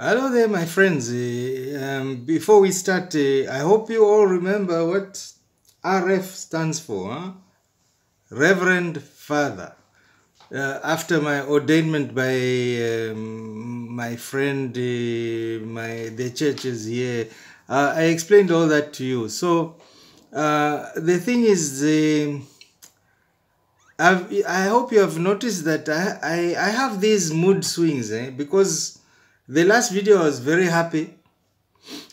Hello there, my friends. um, before we start, uh, I hope you all remember what RF stands for huh? Reverend Father. Uh, after my ordainment by um, my friend, uh, my the churches here, uh, I explained all that to you. So uh, the thing is, um, i hope you have noticed that I, I, I have these mood swings eh? because the last video I was very happy.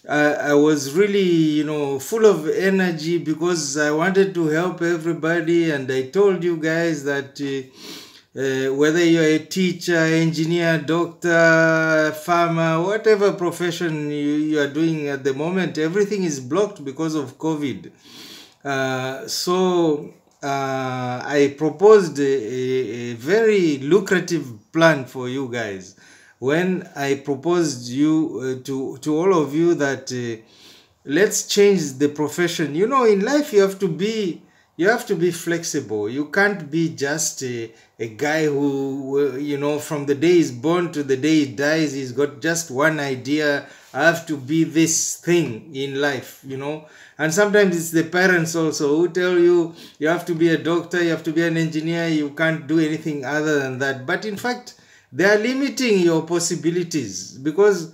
I, I was really, you know, full of energy because I wanted to help everybody, and I told you guys that. Uh, uh, whether you're a teacher, engineer, doctor, farmer, whatever profession you, you are doing at the moment, everything is blocked because of COVID. Uh, so uh, I proposed a, a, very lucrative plan for you guys when I proposed you uh, to to all of you that uh, let's change the profession. You know, in life you have to be you have to be flexible. You can't be just a, uh, a guy who uh, you know from the day he's born to the day he dies he's got just one idea. I have to be this thing in life, you know. And sometimes it's the parents also who tell you you have to be a doctor, you have to be an engineer, you can't do anything other than that. But in fact, they are limiting your possibilities because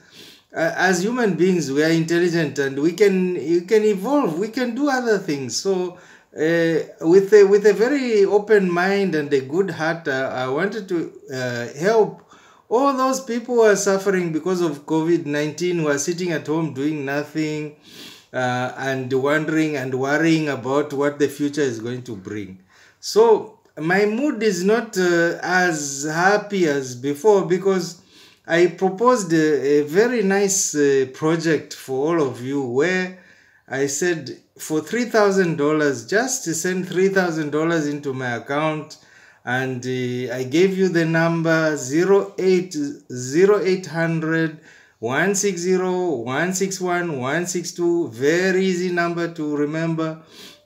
uh, as human beings we are intelligent and we can you can evolve we can do other things so uh, with a with a very open mind and a good heart uh, i wanted to uh, help all those people who are suffering because of covid-19 who are sitting at home doing nothing uh, and wondering and worrying about what the future is going to bring so my mood is not uh, as happy as before because I proposed a, a very nice uh, project for all of you where I said for $3,000, just send $3,000 into my account. And uh, I gave you the number 0800 160 161 162. Very easy number to remember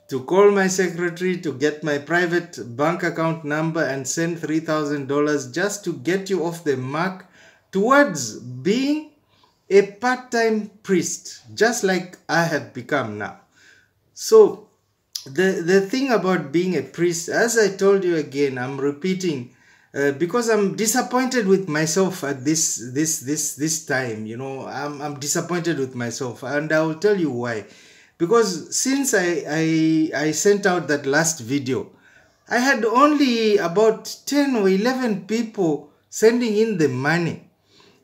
to call my secretary to get my private bank account number and send $3,000 just to get you off the mark towards being a part time priest, just like I have become now. So, the, the thing about being a priest, as I told you again, I'm repeating. Uh, because I'm disappointed with myself at this this this this time, you know, I'm, I'm disappointed with myself, and I will tell you why because since I, I, I sent out that last video, I had only about 10 or 11 people sending in the money.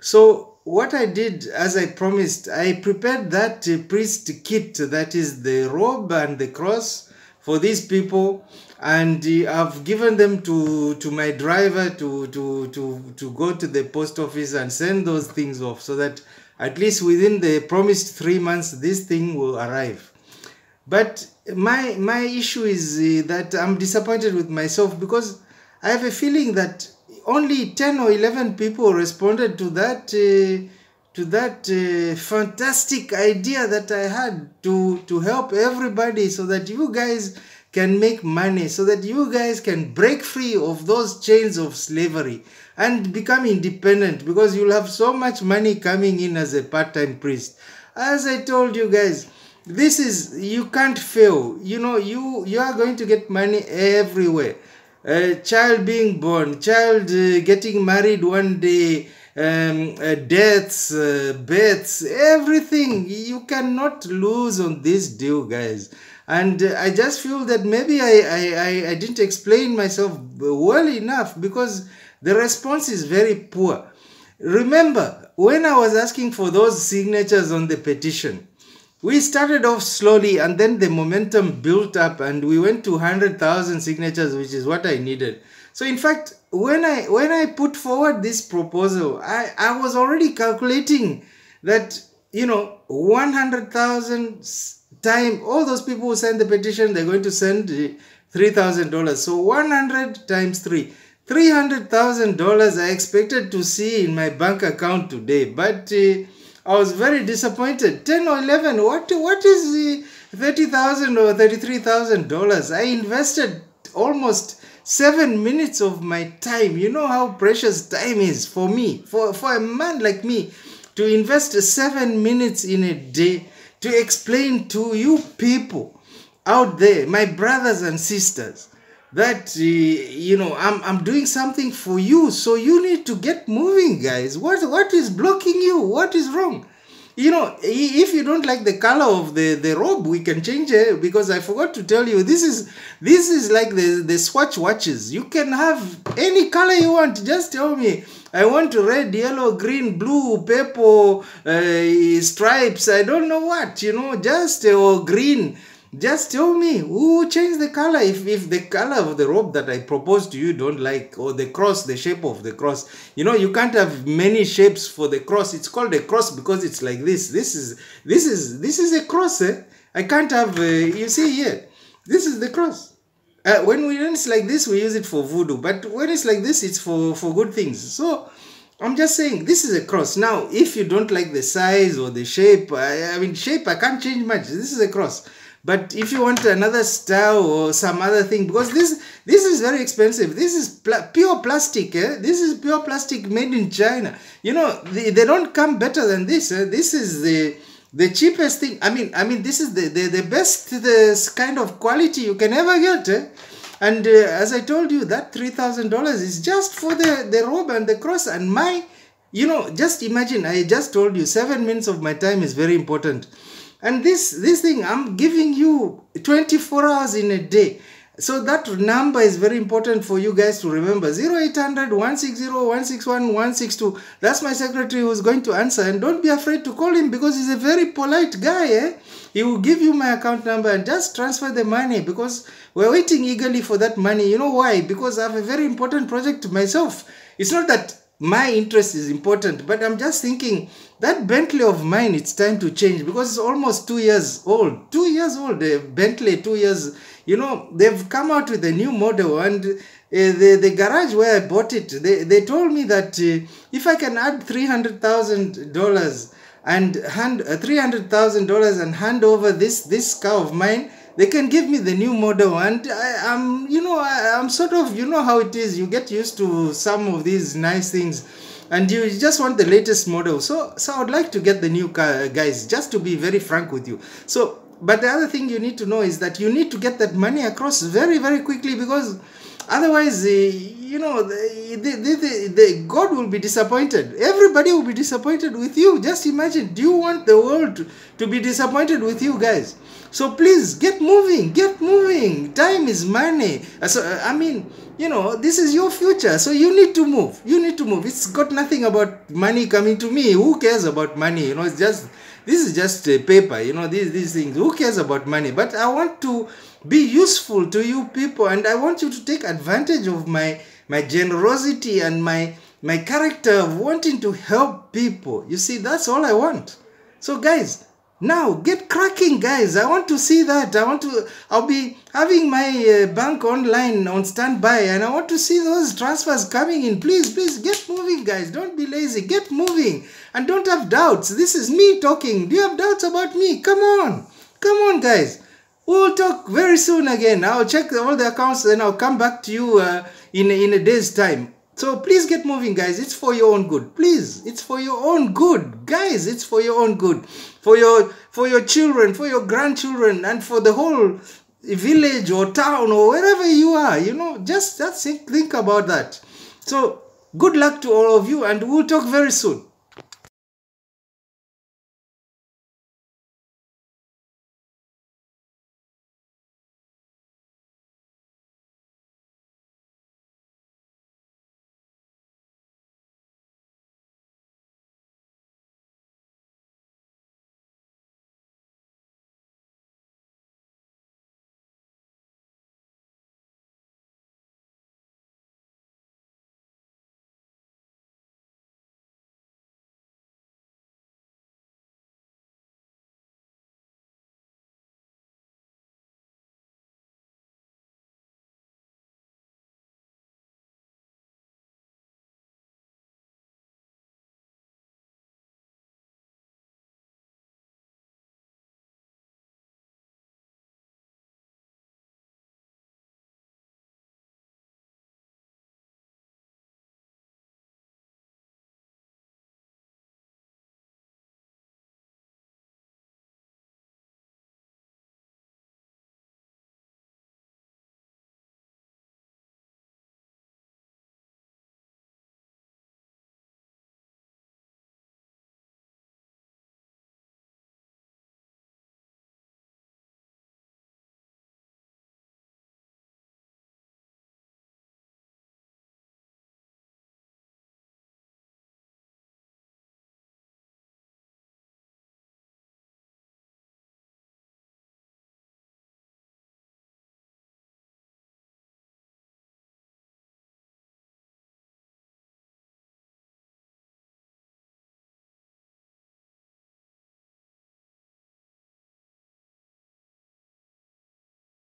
So what I did, as I promised, I prepared that uh, priest kit, that is the robe and the cross for these people. And uh, I've given them to, to my driver to, to, to, to go to the post office and send those things off so that at least within the promised three months, this thing will arrive. But my, my issue is uh, that I'm disappointed with myself because I have a feeling that only 10 or 11 people responded to that uh, to that uh, fantastic idea that I had to to help everybody so that you guys can make money so that you guys can break free of those chains of slavery and become independent because you'll have so much money coming in as a part-time priest as i told you guys this is you can't fail you know you you are going to get money everywhere a uh, child being born child uh, getting married one day um, uh, deaths uh, births everything you cannot lose on this deal guys and uh, I just feel that maybe I, I, I didn't explain myself well enough because the response is very poor. Remember, when I was asking for those signatures on the petition, we started off slowly and then the momentum built up and we went to 100,000 signatures, which is what I needed. So in fact, when I when I put forward this proposal, I, I was already calculating that, you know, 100,000 time all those people who send the petition they're going to send $3000 so 100 times 3 $300000 i expected to see in my bank account today but uh, i was very disappointed 10 or 11 what what is the 30000 or $33000 i invested almost 7 minutes of my time you know how precious time is for me for for a man like me to invest 7 minutes in a day to explain to you people out there, my brothers and sisters, that uh, you know I'm, I'm doing something for you so you need to get moving guys what what is blocking you what is wrong you know if you don't like the color of the the robe we can change it because i forgot to tell you this is this is like the the swatch watches you can have any color you want just tell me i want red yellow green blue purple uh, stripes i don't know what you know just uh, or green just tell me who changed the color if, if the color of the robe that i proposed to you don't like or the cross the shape of the cross you know you can't have many shapes for the cross it's called a cross because it's like this this is this is this is a cross eh? i can't have uh, you see here this is the cross uh, when we when it's like this we use it for voodoo but when it's like this it's for for good things so I'm just saying this is a cross. Now, if you don't like the size or the shape, I, I mean shape, I can't change much. This is a cross. But if you want another style or some other thing, because this this is very expensive. This is pl pure plastic. Eh? This is pure plastic made in China. You know, they, they don't come better than this. Eh? This is the the cheapest thing. I mean, I mean, this is the, the, the best this kind of quality you can ever get. Eh? And uh, as I told you, that $3,000 is just for the, the robe and the cross and my, you know, just imagine, I just told you, seven minutes of my time is very important. And this, this thing, I'm giving you 24 hours in a day. So that number is very important for you guys to remember. 0800 160 161 162. That's my secretary who's going to answer. And don't be afraid to call him because he's a very polite guy. Eh? He will give you my account number and just transfer the money because we're waiting eagerly for that money. You know why? Because I have a very important project to myself. It's not that my interest is important but i'm just thinking that bentley of mine it's time to change because it's almost two years old two years old the eh, bentley two years you know they've come out with a new model and uh, the, the garage where i bought it they, they told me that uh, if i can add $300000 and hand uh, $300000 and hand over this this car of mine they can give me the new model and I, am you know I, am sort of you know how it is you get used to some of these nice things and you just want the latest model so so I would like to get the new car guys just to be very frank with you so but the other thing you need to know is that you need to get that money across very very quickly because otherwise eh, you know the, the, the, god will be disappointed everybody will be disappointed with you just imagine do you want the world to, to be disappointed with you guys so please get moving, get moving. Time is money. Uh, so uh, I mean, you know, this is your future. So you need to move. You need to move. It's got nothing about money coming to me. Who cares about money? You know, it's just this is just a paper. You know, these these things. Who cares about money? But I want to be useful to you people, and I want you to take advantage of my my generosity and my my character of wanting to help people. You see, that's all I want. So guys, now get cracking, guys. I want to see that. I want to. I'll be having my uh, bank online on standby, and I want to see those transfers coming in. Please, please get moving, guys. Don't be lazy. Get moving, and don't have doubts. This is me talking. Do you have doubts about me? Come on, come on, guys. We'll talk very soon again. I'll check all the accounts, and I'll come back to you uh, in in a day's time. So please get moving, guys. It's for your own good. Please, it's for your own good, guys. It's for your own good, for your for your children, for your grandchildren, and for the whole village or town or wherever you are. You know, just just think, think about that. So good luck to all of you, and we'll talk very soon.